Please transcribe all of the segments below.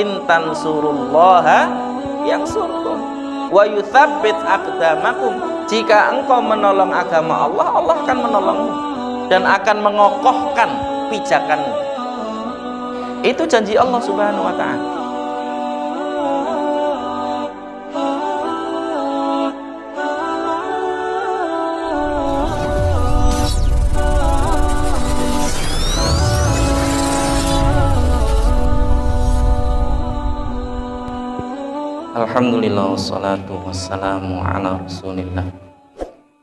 intan surullaha yang surkum wa yuthabbit aqdamakum jika engkau menolong agama Allah Allah akan menolongmu dan akan mengokohkan pijakanmu itu janji Allah subhanahu wa ta'ala Alhamdulillah wassalatu wassalamu ala rasulillah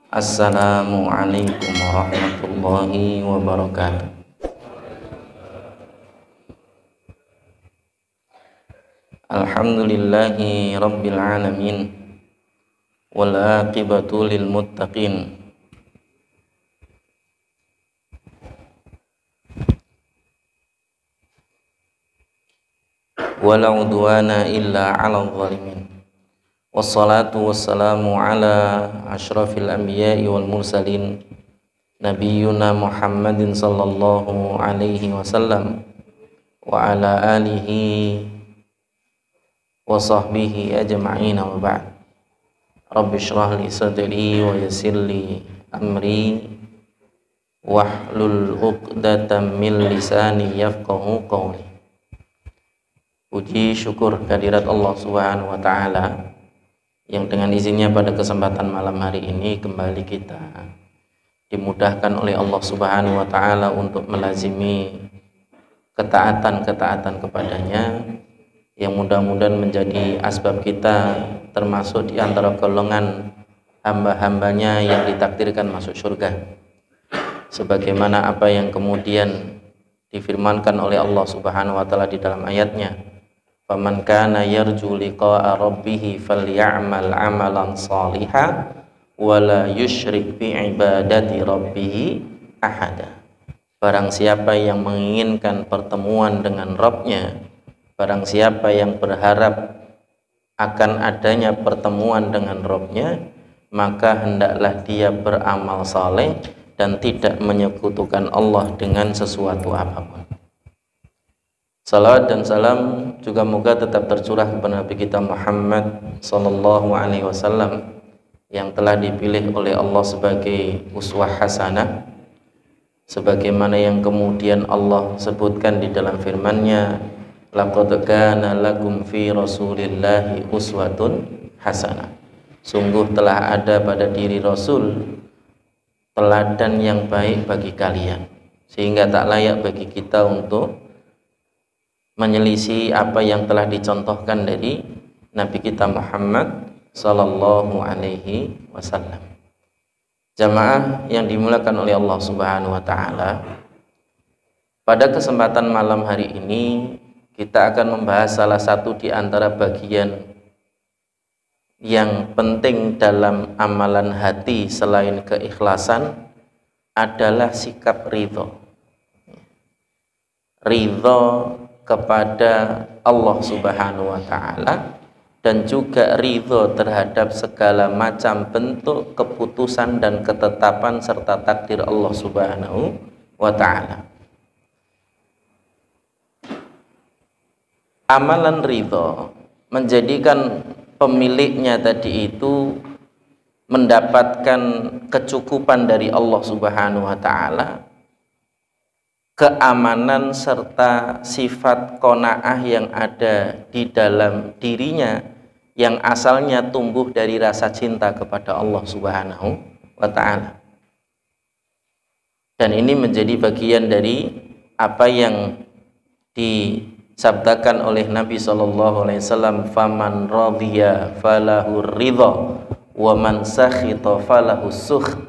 Assalamualaikum warahmatullahi wabarakatuh Alhamdulillahi rabbil alamin Wal aqibatu lil muttaqin ولا عدوان إلا على الظالمين والصلاة والسلام على أشرف الأنبياء والمرسلين نبينا محمد صلى الله عليه وسلم وعلى آله وصحبه أجمعين وبعد رب اشرح لي صدري ويسر لي أمري واحلل عقدة من لساني يفقه قولي puji syukur kehadirat Allah Subhanahu wa taala yang dengan izinnya pada kesempatan malam hari ini kembali kita dimudahkan oleh Allah Subhanahu wa taala untuk melazimi ketaatan-ketaatan kepadanya yang mudah-mudahan menjadi asbab kita termasuk di antara golongan hamba-hambanya yang ditakdirkan masuk surga sebagaimana apa yang kemudian difirmankan oleh Allah Subhanahu wa taala di dalam ayatnya faman kana yarju liqa'a rabbih falyamal amalan salihan wala yusyrik bi ibadati rabbih ahada barang siapa yang menginginkan pertemuan dengan Rabbnya barang siapa yang berharap akan adanya pertemuan dengan Rabbnya maka hendaklah dia beramal saleh dan tidak menyekutukan Allah dengan sesuatu apapun Salawat dan salam juga moga tetap tercurah kepada Nabi kita Muhammad Sallallahu Alaihi Wasallam yang telah dipilih oleh Allah sebagai uswah hasanah sebagaimana yang kemudian Allah sebutkan di dalam firman-Nya laqad kana lakum fi rasulillahi uswatun hasanah sungguh telah ada pada diri rasul teladan yang baik bagi kalian sehingga tak layak bagi kita untuk menyelisi apa yang telah dicontohkan dari Nabi kita Muhammad Sallallahu Alaihi Wasallam. Jamaah yang dimulakan oleh Allah Subhanahu Wa Taala, pada kesempatan malam hari ini kita akan membahas salah satu di antara bagian yang penting dalam amalan hati selain keikhlasan adalah sikap ridho. Ridho kepada Allah Subhanahu wa taala dan juga ridho terhadap segala macam bentuk keputusan dan ketetapan serta takdir Allah Subhanahu wa taala. Amalan ridho menjadikan pemiliknya tadi itu mendapatkan kecukupan dari Allah Subhanahu wa taala keamanan serta sifat kona'ah yang ada di dalam dirinya yang asalnya tumbuh dari rasa cinta kepada Allah Subhanahu wa taala. Dan ini menjadi bagian dari apa yang disabdakan oleh Nabi Shallallahu alaihi wasallam, "Faman radhiya falahu ridho waman man sakhita falahu sukht."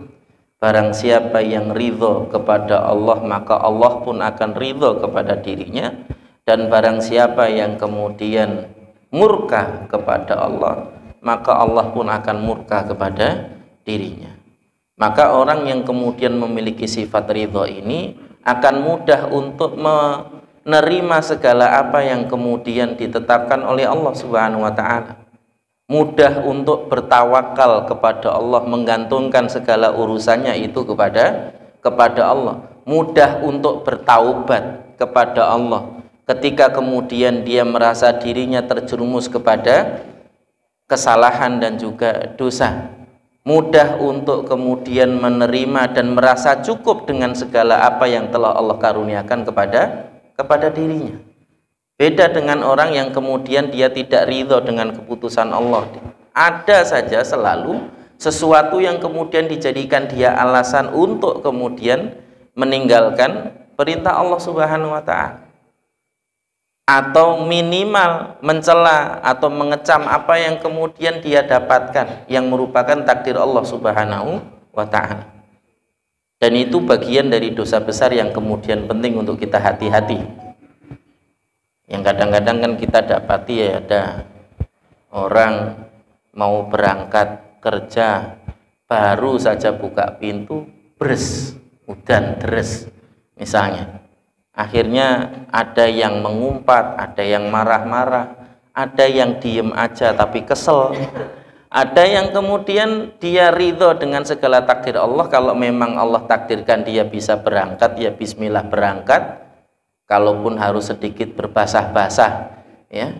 Barang siapa yang ridho kepada Allah, maka Allah pun akan ridho kepada dirinya. Dan barang siapa yang kemudian murka kepada Allah, maka Allah pun akan murka kepada dirinya. Maka orang yang kemudian memiliki sifat ridho ini akan mudah untuk menerima segala apa yang kemudian ditetapkan oleh Allah Subhanahu wa taala mudah untuk bertawakal kepada Allah menggantungkan segala urusannya itu kepada kepada Allah mudah untuk bertaubat kepada Allah ketika kemudian dia merasa dirinya terjerumus kepada kesalahan dan juga dosa mudah untuk kemudian menerima dan merasa cukup dengan segala apa yang telah Allah karuniakan kepada kepada dirinya Beda dengan orang yang kemudian dia tidak ridho dengan keputusan Allah. Ada saja selalu sesuatu yang kemudian dijadikan dia alasan untuk kemudian meninggalkan perintah Allah Subhanahu wa taala. Atau minimal mencela atau mengecam apa yang kemudian dia dapatkan yang merupakan takdir Allah Subhanahu wa taala. Dan itu bagian dari dosa besar yang kemudian penting untuk kita hati-hati yang kadang-kadang kan kita dapati ya ada orang mau berangkat kerja baru saja buka pintu bres udan deres misalnya akhirnya ada yang mengumpat ada yang marah-marah ada yang diem aja tapi kesel ada yang kemudian dia ridho dengan segala takdir Allah kalau memang Allah takdirkan dia bisa berangkat ya bismillah berangkat kalaupun harus sedikit berbasah-basah ya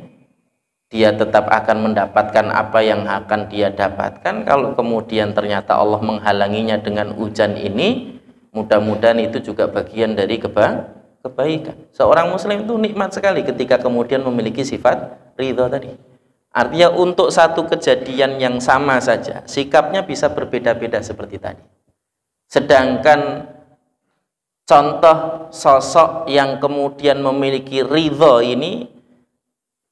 dia tetap akan mendapatkan apa yang akan dia dapatkan kalau kemudian ternyata Allah menghalanginya dengan hujan ini mudah-mudahan itu juga bagian dari keba kebaikan seorang muslim itu nikmat sekali ketika kemudian memiliki sifat ridho tadi artinya untuk satu kejadian yang sama saja sikapnya bisa berbeda-beda seperti tadi sedangkan contoh sosok yang kemudian memiliki ridho ini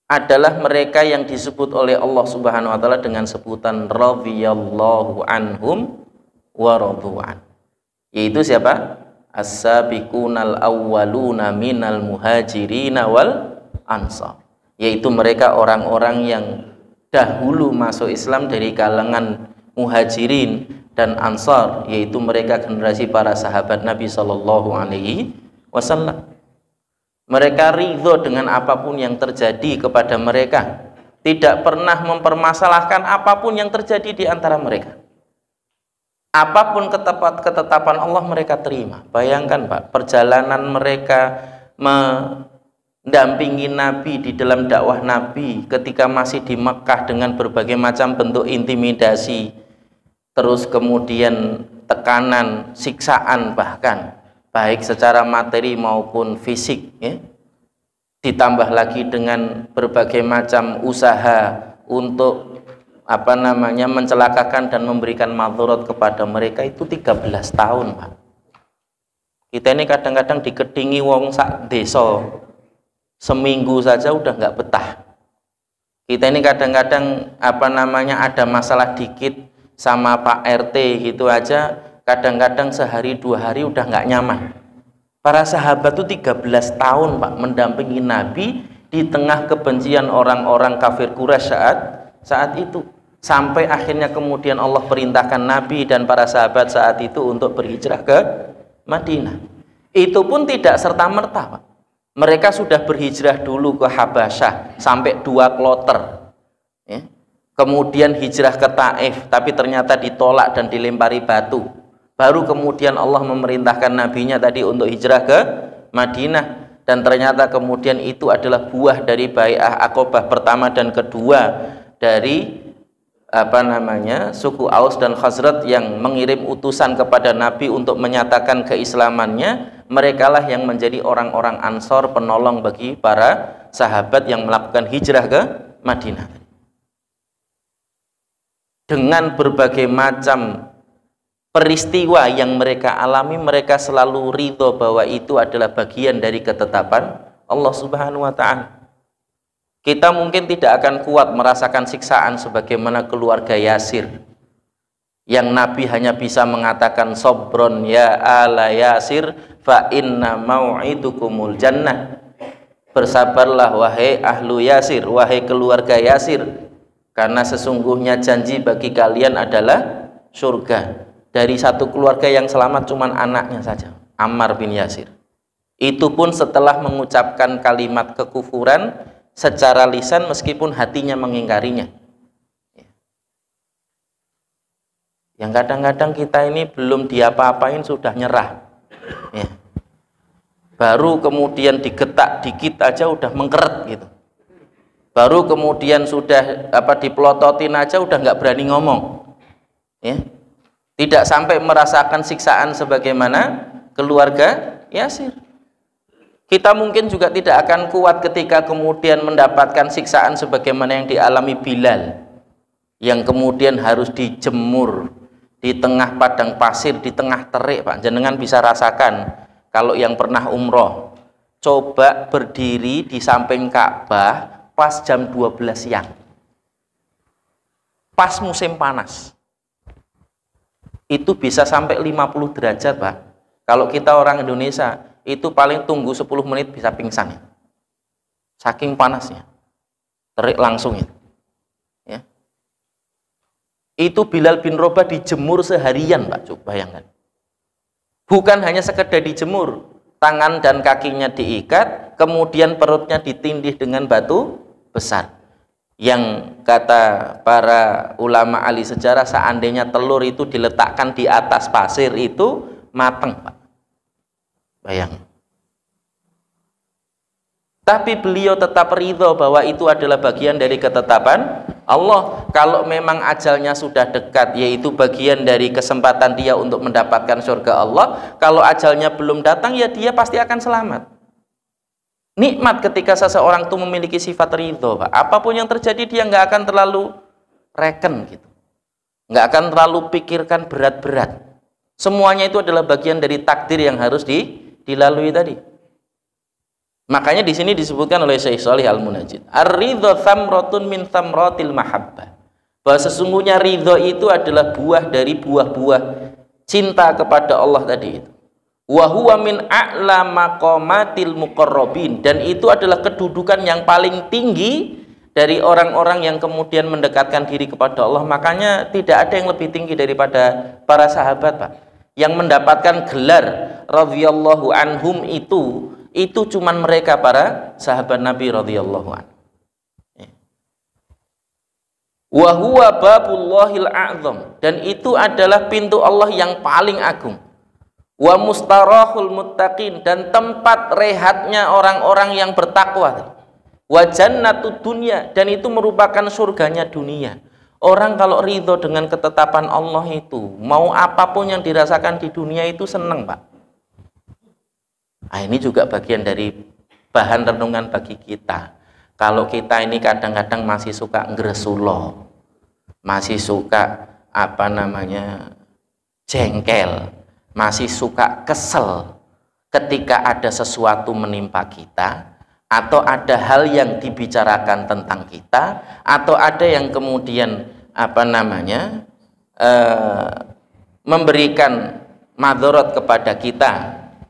adalah mereka yang disebut oleh Allah Subhanahu wa taala dengan sebutan radhiyallahu anhum wa radhuan. Yaitu siapa? As-sabiqunal awwaluna minal muhajirin wal ansar. Yaitu mereka orang-orang yang dahulu masuk Islam dari kalangan muhajirin dan Ansar yaitu mereka generasi para sahabat Nabi Shallallahu Alaihi Wasallam. Mereka ridho dengan apapun yang terjadi kepada mereka, tidak pernah mempermasalahkan apapun yang terjadi di antara mereka. Apapun ketepat ketetapan Allah mereka terima. Bayangkan Pak, perjalanan mereka mendampingi Nabi di dalam dakwah Nabi ketika masih di Mekah dengan berbagai macam bentuk intimidasi, terus kemudian tekanan, siksaan bahkan baik secara materi maupun fisik ya. ditambah lagi dengan berbagai macam usaha untuk apa namanya mencelakakan dan memberikan madhurat kepada mereka itu 13 tahun Pak. kita ini kadang-kadang dikedingi wong sak desa seminggu saja udah nggak betah kita ini kadang-kadang apa namanya ada masalah dikit sama Pak RT gitu aja kadang-kadang sehari dua hari udah nggak nyaman para sahabat tuh 13 tahun Pak mendampingi Nabi di tengah kebencian orang-orang kafir Quraisy saat saat itu sampai akhirnya kemudian Allah perintahkan Nabi dan para sahabat saat itu untuk berhijrah ke Madinah itu pun tidak serta-merta Pak mereka sudah berhijrah dulu ke Habasyah sampai dua kloter ya kemudian hijrah ke Taif tapi ternyata ditolak dan dilempari batu baru kemudian Allah memerintahkan nabinya tadi untuk hijrah ke Madinah dan ternyata kemudian itu adalah buah dari bai'ah akobah pertama dan kedua dari apa namanya suku Aus dan Khazrat yang mengirim utusan kepada Nabi untuk menyatakan keislamannya merekalah yang menjadi orang-orang ansor penolong bagi para sahabat yang melakukan hijrah ke Madinah dengan berbagai macam peristiwa yang mereka alami mereka selalu ridho bahwa itu adalah bagian dari ketetapan Allah Subhanahu wa taala. Kita mungkin tidak akan kuat merasakan siksaan sebagaimana keluarga Yasir yang Nabi hanya bisa mengatakan sobron ya ala yasir fa inna maw'idukumul jannah bersabarlah wahai ahlu yasir wahai keluarga yasir karena sesungguhnya janji bagi kalian adalah surga dari satu keluarga yang selamat cuman anaknya saja Ammar bin Yasir itu pun setelah mengucapkan kalimat kekufuran secara lisan meskipun hatinya mengingkarinya yang kadang-kadang kita ini belum diapa-apain sudah nyerah ya. baru kemudian digetak dikit aja udah mengkeret gitu baru kemudian sudah apa dipelototin aja udah nggak berani ngomong ya tidak sampai merasakan siksaan sebagaimana keluarga Yasir kita mungkin juga tidak akan kuat ketika kemudian mendapatkan siksaan sebagaimana yang dialami Bilal yang kemudian harus dijemur di tengah padang pasir di tengah terik Pak jenengan bisa rasakan kalau yang pernah umroh coba berdiri di samping Ka'bah pas jam 12 siang. Pas musim panas. Itu bisa sampai 50 derajat, Pak. Kalau kita orang Indonesia, itu paling tunggu 10 menit bisa pingsan. Ya. Saking panasnya. Terik langsung itu. Ya. ya. Itu Bilal bin Roba dijemur seharian, Pak. Coba bayangkan. Bukan hanya sekedar dijemur, tangan dan kakinya diikat, kemudian perutnya ditindih dengan batu besar yang kata para ulama ahli sejarah seandainya telur itu diletakkan di atas pasir itu mateng Pak. Bayang. Tapi beliau tetap ridho bahwa itu adalah bagian dari ketetapan Allah. Kalau memang ajalnya sudah dekat, yaitu bagian dari kesempatan dia untuk mendapatkan surga Allah. Kalau ajalnya belum datang, ya dia pasti akan selamat nikmat ketika seseorang itu memiliki sifat ridho Pak. apapun yang terjadi dia nggak akan terlalu reken gitu nggak akan terlalu pikirkan berat-berat semuanya itu adalah bagian dari takdir yang harus di, dilalui tadi makanya di sini disebutkan oleh Syekh Salih Al Munajjid ar-ridho thamrotun min thamrotil mahabbah bahwa sesungguhnya ridho itu adalah buah dari buah-buah cinta kepada Allah tadi itu Wahwa min a'la maqamatil muqarrabin dan itu adalah kedudukan yang paling tinggi dari orang-orang yang kemudian mendekatkan diri kepada Allah. Makanya tidak ada yang lebih tinggi daripada para sahabat, Pak. Yang mendapatkan gelar radhiyallahu anhum itu itu cuman mereka para sahabat Nabi radhiyallahu an. Wa huwa babullahil dan itu adalah pintu Allah yang paling agung wa mustarahul muttaqin dan tempat rehatnya orang-orang yang bertakwa wa jannatu dunia dan itu merupakan surganya dunia orang kalau ridho dengan ketetapan Allah itu mau apapun yang dirasakan di dunia itu seneng pak nah, ini juga bagian dari bahan renungan bagi kita kalau kita ini kadang-kadang masih suka ngeresuloh masih suka apa namanya jengkel masih suka kesel ketika ada sesuatu menimpa kita atau ada hal yang dibicarakan tentang kita atau ada yang kemudian apa namanya eh, memberikan madorot kepada kita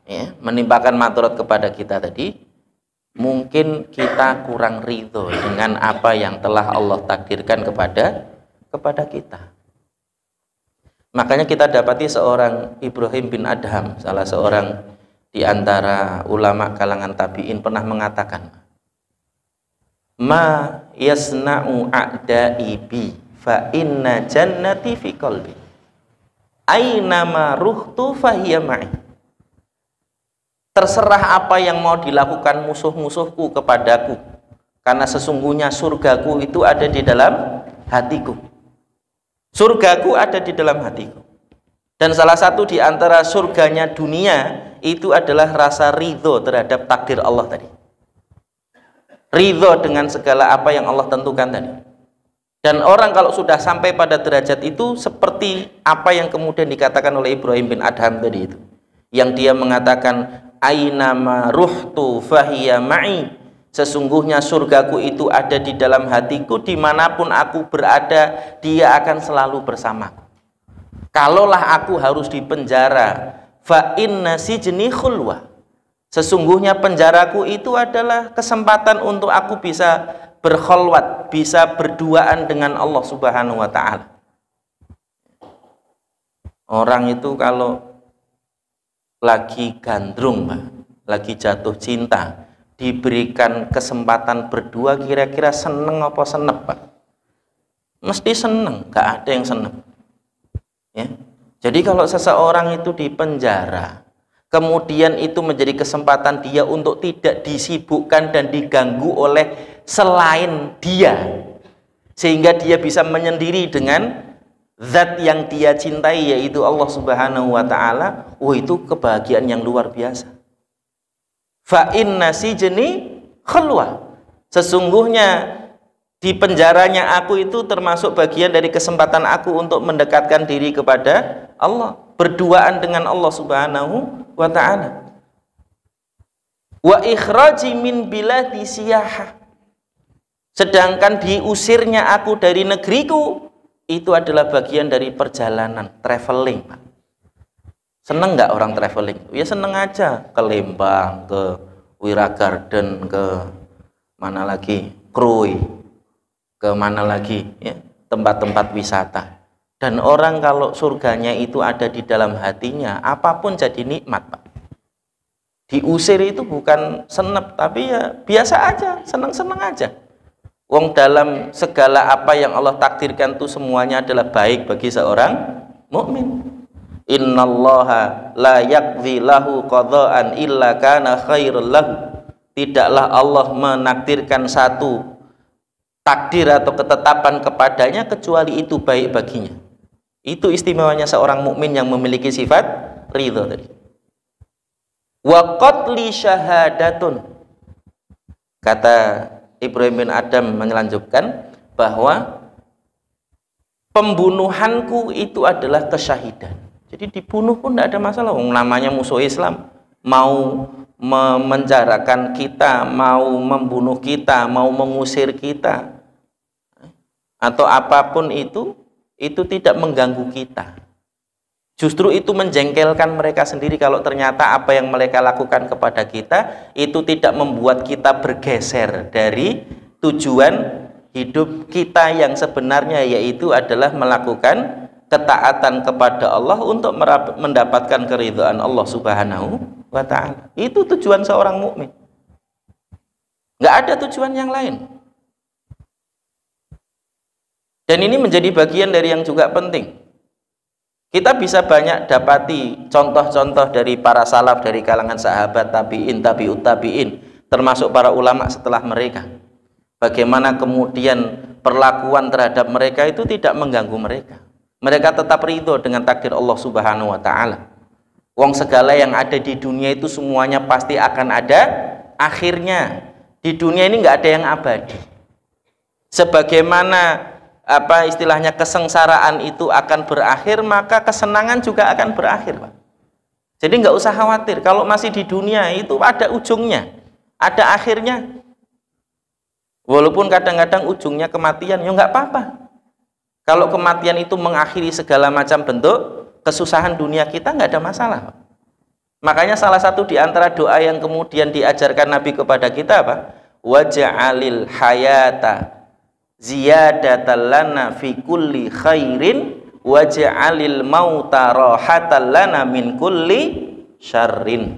ya, menimpakan madorot kepada kita tadi mungkin kita kurang ridho dengan apa yang telah Allah takdirkan kepada kepada kita Makanya kita dapati seorang Ibrahim bin Adham, salah seorang di antara ulama kalangan tabi'in pernah mengatakan, "Ma yasna'u a'da'i bi fa inna jannati fi qalbi." Aina ma ruhtu fahiya ma'i. Terserah apa yang mau dilakukan musuh-musuhku kepadaku, karena sesungguhnya surgaku itu ada di dalam hatiku Surgaku ada di dalam hatiku. Dan salah satu di antara surganya dunia itu adalah rasa ridho terhadap takdir Allah tadi. Ridho dengan segala apa yang Allah tentukan tadi. Dan orang kalau sudah sampai pada derajat itu seperti apa yang kemudian dikatakan oleh Ibrahim bin Adham tadi itu. Yang dia mengatakan, ma ruhtu fahiyya ma'i Sesungguhnya surgaku itu ada di dalam hatiku, dimanapun aku berada, dia akan selalu bersamaku. Kalaulah aku harus dipenjara, fa inna si khulwa. Sesungguhnya penjaraku itu adalah kesempatan untuk aku bisa berkholwat, bisa berduaan dengan Allah Subhanahu wa taala. Orang itu kalau lagi gandrung, lagi jatuh cinta, diberikan kesempatan berdua kira-kira seneng apa senep Pak? Mesti seneng, gak ada yang senep. Ya. Jadi kalau seseorang itu di penjara, kemudian itu menjadi kesempatan dia untuk tidak disibukkan dan diganggu oleh selain dia. Sehingga dia bisa menyendiri dengan zat yang dia cintai yaitu Allah Subhanahu wa taala. Oh, itu kebahagiaan yang luar biasa fa inna sijni khulwa sesungguhnya di penjaranya aku itu termasuk bagian dari kesempatan aku untuk mendekatkan diri kepada Allah berduaan dengan Allah Subhanahu wa taala wa ikhraji min biladi siyaha sedangkan diusirnya aku dari negeriku itu adalah bagian dari perjalanan traveling Pak seneng nggak orang traveling ya seneng aja ke Lembang ke Wira Garden ke mana lagi Krui ke mana lagi ya tempat-tempat wisata dan orang kalau surganya itu ada di dalam hatinya apapun jadi nikmat Pak diusir itu bukan senep tapi ya biasa aja seneng-seneng aja Wong dalam segala apa yang Allah takdirkan itu semuanya adalah baik bagi seorang mukmin innallaha la yakzi lahu qadha'an illa kana khairul lahu tidaklah Allah menakdirkan satu takdir atau ketetapan kepadanya kecuali itu baik baginya itu istimewanya seorang mukmin yang memiliki sifat ridho tadi wa qatli syahadatun kata Ibrahim bin Adam melanjutkan bahwa pembunuhanku itu adalah kesyahidan jadi dibunuh pun tidak ada masalah. Namanya musuh Islam mau memenjarakan kita, mau membunuh kita, mau mengusir kita atau apapun itu itu tidak mengganggu kita. Justru itu menjengkelkan mereka sendiri kalau ternyata apa yang mereka lakukan kepada kita itu tidak membuat kita bergeser dari tujuan hidup kita yang sebenarnya yaitu adalah melakukan ketaatan kepada Allah untuk mendapatkan keridhaan Allah Subhanahu wa taala. Itu tujuan seorang mukmin. Enggak ada tujuan yang lain. Dan ini menjadi bagian dari yang juga penting. Kita bisa banyak dapati contoh-contoh dari para salaf dari kalangan sahabat tabi'in, tabi'ut tabi'in, termasuk para ulama setelah mereka. Bagaimana kemudian perlakuan terhadap mereka itu tidak mengganggu mereka mereka tetap ridho dengan takdir Allah Subhanahu wa taala. Wong segala yang ada di dunia itu semuanya pasti akan ada akhirnya. Di dunia ini nggak ada yang abadi. Sebagaimana apa istilahnya kesengsaraan itu akan berakhir, maka kesenangan juga akan berakhir, Pak. Jadi nggak usah khawatir. Kalau masih di dunia itu ada ujungnya, ada akhirnya. Walaupun kadang-kadang ujungnya kematian, ya nggak apa-apa. Kalau kematian itu mengakhiri segala macam bentuk kesusahan dunia kita nggak ada masalah. Makanya salah satu di antara doa yang kemudian diajarkan Nabi kepada kita apa? Wajah alil hayata ziyadatallana fi kulli khairin waja'alil mauta rahatal lana min kulli syarrin.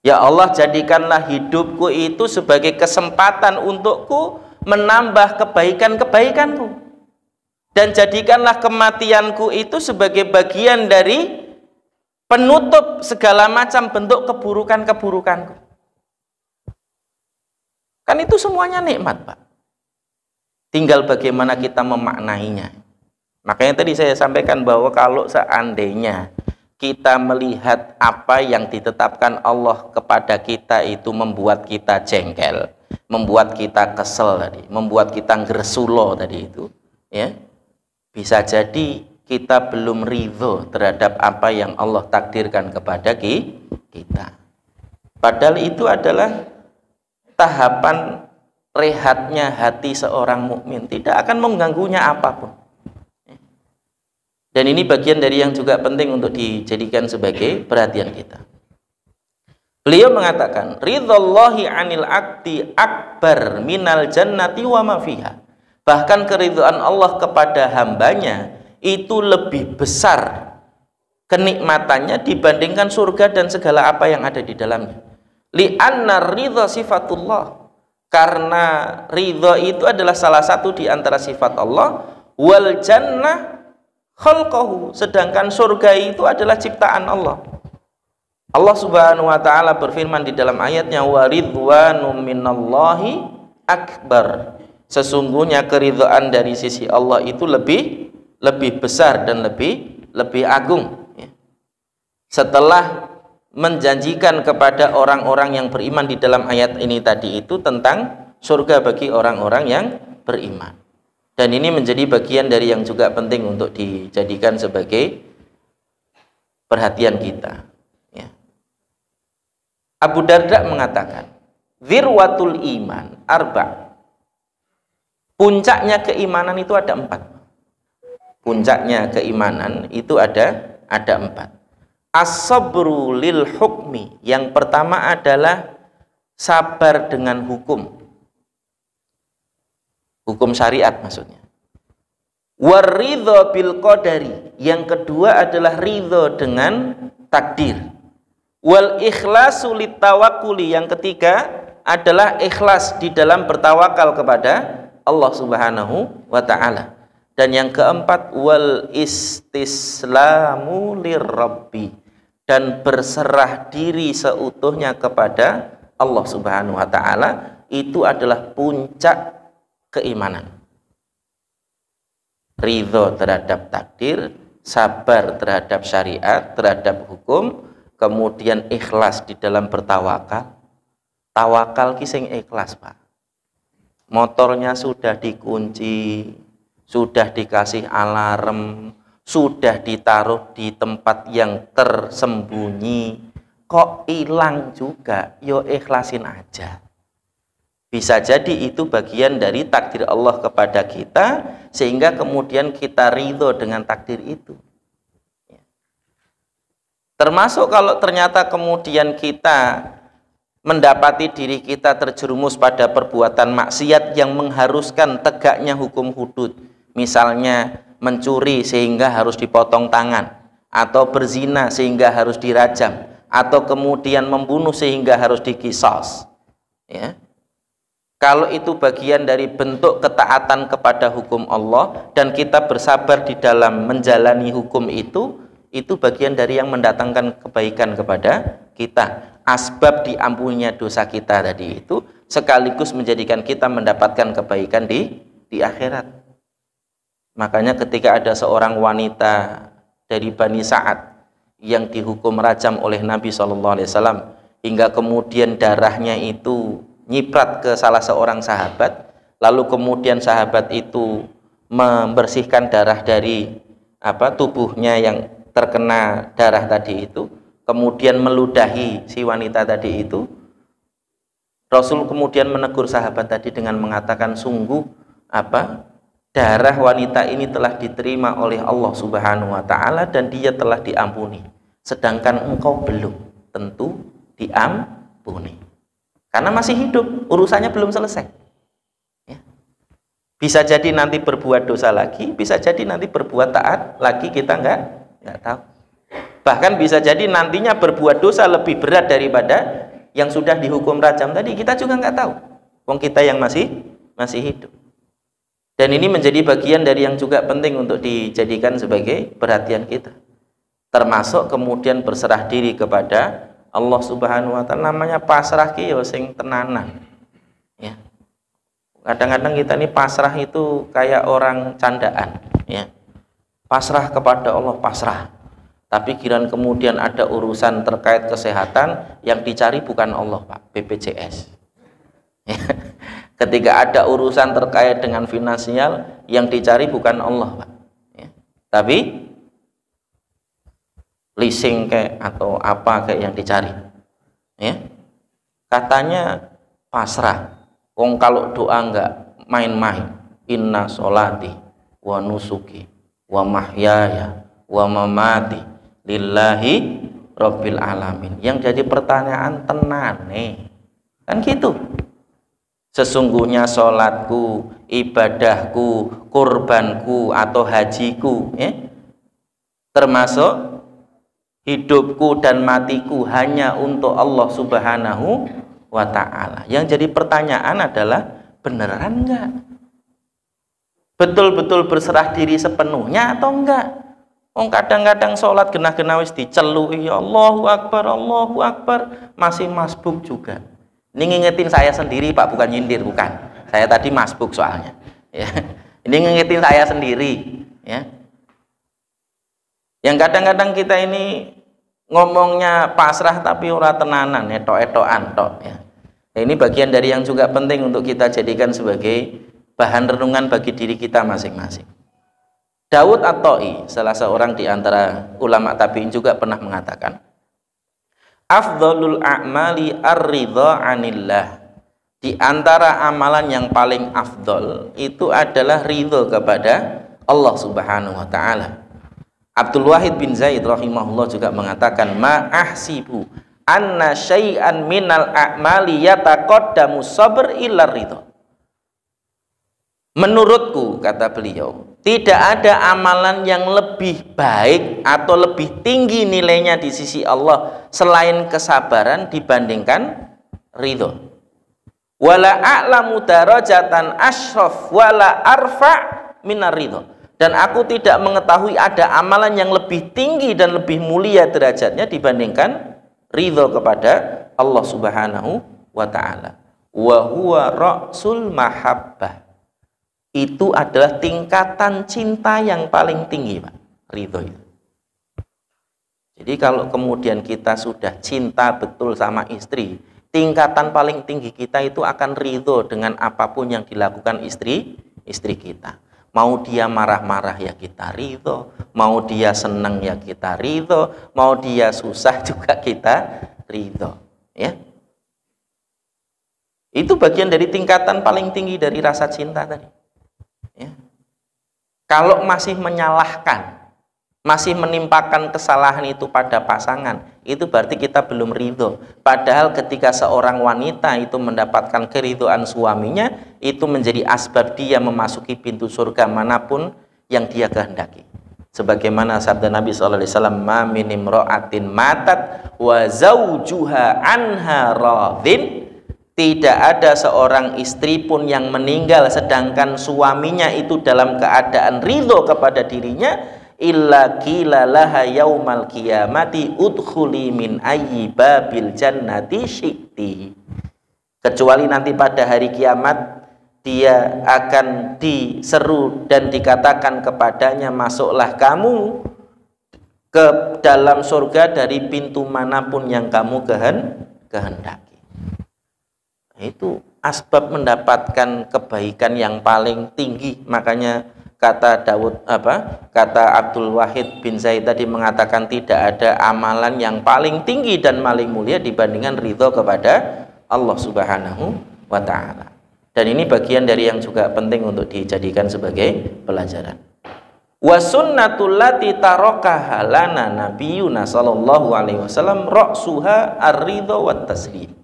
Ya Allah jadikanlah hidupku itu sebagai kesempatan untukku menambah kebaikan-kebaikanku dan jadikanlah kematianku itu sebagai bagian dari penutup segala macam bentuk keburukan-keburukanku. Kan itu semuanya nikmat, Pak. Tinggal bagaimana kita memaknainya. Makanya tadi saya sampaikan bahwa kalau seandainya kita melihat apa yang ditetapkan Allah kepada kita itu membuat kita jengkel, membuat kita kesel tadi, membuat kita gresulo tadi itu, ya bisa jadi kita belum ridho terhadap apa yang Allah takdirkan kepada kita. Padahal itu adalah tahapan rehatnya hati seorang mukmin tidak akan mengganggunya apapun. Dan ini bagian dari yang juga penting untuk dijadikan sebagai perhatian kita. Beliau mengatakan, Ridhollahi 'anil akti akbar minal jannati wa mafiha. Bahkan keriduan Allah kepada hambanya itu lebih besar kenikmatannya dibandingkan surga dan segala apa yang ada di dalamnya. Li'anna ridha sifatullah. Karena ridha itu adalah salah satu di antara sifat Allah. Wal jannah khalqahu. Sedangkan surga itu adalah ciptaan Allah. Allah Subhanahu wa taala berfirman di dalam ayatnya wa ridwanu minallahi akbar sesungguhnya keridhaan dari sisi Allah itu lebih lebih besar dan lebih lebih agung ya. setelah menjanjikan kepada orang-orang yang beriman di dalam ayat ini tadi itu tentang surga bagi orang-orang yang beriman dan ini menjadi bagian dari yang juga penting untuk dijadikan sebagai perhatian kita ya. Abu Darda mengatakan zirwatul iman arba' Puncaknya keimanan itu ada empat. Puncaknya keimanan itu ada ada empat. as lil hukmi. Yang pertama adalah sabar dengan hukum. Hukum syariat maksudnya. Waridho bil qadari. Yang kedua adalah ridho dengan takdir. Wal ikhlasu tawakuli Yang ketiga adalah ikhlas di dalam bertawakal kepada Allah Subhanahu wa taala. Dan yang keempat wal istislamu lirabbi dan berserah diri seutuhnya kepada Allah Subhanahu wa taala itu adalah puncak keimanan. Ridho terhadap takdir, sabar terhadap syariat, terhadap hukum, kemudian ikhlas di dalam bertawakal. Tawakal kiseng ikhlas, Pak motornya sudah dikunci, sudah dikasih alarm, sudah ditaruh di tempat yang tersembunyi, kok hilang juga, yo ikhlasin aja. Bisa jadi itu bagian dari takdir Allah kepada kita, sehingga kemudian kita ridho dengan takdir itu. Termasuk kalau ternyata kemudian kita mendapati diri kita terjerumus pada perbuatan maksiat yang mengharuskan tegaknya hukum hudud misalnya mencuri sehingga harus dipotong tangan atau berzina sehingga harus dirajam atau kemudian membunuh sehingga harus dikisos ya kalau itu bagian dari bentuk ketaatan kepada hukum Allah dan kita bersabar di dalam menjalani hukum itu itu bagian dari yang mendatangkan kebaikan kepada kita. Asbab diampuninya dosa kita tadi itu sekaligus menjadikan kita mendapatkan kebaikan di di akhirat. Makanya ketika ada seorang wanita dari Bani Sa'ad yang dihukum rajam oleh Nabi saw hingga kemudian darahnya itu nyiprat ke salah seorang sahabat, lalu kemudian sahabat itu membersihkan darah dari apa tubuhnya yang terkena darah tadi itu kemudian meludahi si wanita tadi itu Rasul kemudian menegur sahabat tadi dengan mengatakan sungguh apa darah wanita ini telah diterima oleh Allah Subhanahu wa taala dan dia telah diampuni sedangkan engkau belum tentu diampuni karena masih hidup urusannya belum selesai ya. bisa jadi nanti berbuat dosa lagi bisa jadi nanti berbuat taat lagi kita nggak nggak tahu bahkan bisa jadi nantinya berbuat dosa lebih berat daripada yang sudah dihukum rajam tadi kita juga nggak tahu wong kita yang masih masih hidup dan ini menjadi bagian dari yang juga penting untuk dijadikan sebagai perhatian kita termasuk kemudian berserah diri kepada Allah Subhanahu wa taala namanya pasrah ki ya sing tenanan ya kadang-kadang kita ini pasrah itu kayak orang candaan ya pasrah kepada Allah pasrah tapi kiran kemudian ada urusan terkait kesehatan yang dicari bukan Allah Pak BPJS ya, ketika ada urusan terkait dengan finansial yang dicari bukan Allah Pak ya. tapi leasing kayak atau apa kayak yang dicari ya katanya pasrah wong kalau doa enggak main-main inna solati wa nusuki wa mahyaya wa mamati lillahi rabbil alamin yang jadi pertanyaan tenane kan gitu sesungguhnya sholatku ibadahku kurbanku atau hajiku ya termasuk hidupku dan matiku hanya untuk Allah subhanahu wa ta'ala yang jadi pertanyaan adalah beneran enggak betul-betul berserah diri sepenuhnya atau enggak Wong kadang-kadang sholat genah-genah wis dicelui Allahu Akbar, Allahu Akbar masih masbuk juga. Ini ngingetin saya sendiri Pak, bukan nyindir, bukan. Saya tadi masbuk soalnya. Ya. Ini ngingetin saya sendiri. Ya. Yang kadang-kadang kita ini ngomongnya pasrah tapi ora tenanan, etok eto antok, Ya. Nah, ini bagian dari yang juga penting untuk kita jadikan sebagai bahan renungan bagi diri kita masing-masing. Daud at toi salah seorang di antara ulama tabi'in juga pernah mengatakan, Afdolul a'mali ar anillah. Di antara amalan yang paling afdol itu adalah ridho kepada Allah Subhanahu wa taala. Abdul Wahid bin Zaid rahimahullah juga mengatakan, "Ma ahsibu anna syai'an minal a'mali yataqoddamu sabr ila ridho. Menurutku, kata beliau, tidak ada amalan yang lebih baik atau lebih tinggi nilainya di sisi Allah selain kesabaran dibandingkan ridho. Wala a'lamu darajatan ashraf wala arfa minar ridho. Dan aku tidak mengetahui ada amalan yang lebih tinggi dan lebih mulia derajatnya dibandingkan ridho kepada Allah Subhanahu wa taala. Wa huwa ra'sul mahabbah itu adalah tingkatan cinta yang paling tinggi Pak ridho itu jadi kalau kemudian kita sudah cinta betul sama istri tingkatan paling tinggi kita itu akan ridho dengan apapun yang dilakukan istri istri kita mau dia marah-marah ya kita ridho mau dia senang ya kita ridho mau dia susah juga kita ridho ya itu bagian dari tingkatan paling tinggi dari rasa cinta tadi kalau masih menyalahkan, masih menimpakan kesalahan itu pada pasangan, itu berarti kita belum ridho. Padahal ketika seorang wanita itu mendapatkan keridoan suaminya, itu menjadi asbab dia memasuki pintu surga manapun yang dia kehendaki. Sebagaimana sabda Nabi SAW, Ma minim matat wa zawjuha anha radhin tidak ada seorang istri pun yang meninggal sedangkan suaminya itu dalam keadaan ridho kepada dirinya illa qila laha yaumal kiamati udkhuli min ayyi babil jannati syikti Kecuali nanti pada hari kiamat dia akan diseru dan dikatakan kepadanya masuklah kamu ke dalam surga dari pintu manapun yang kamu kehendaki. Itu asbab mendapatkan kebaikan yang paling tinggi. Makanya kata Dawud apa? Kata Abdul Wahid bin Zaid tadi mengatakan tidak ada amalan yang paling tinggi dan paling mulia dibandingkan ridho kepada Allah Subhanahu wa taala. Dan ini bagian dari yang juga penting untuk dijadikan sebagai pelajaran wa sunnatul lati tarakaha lana nabiyuna sallallahu alaihi wasallam ra'suha ar wat taslim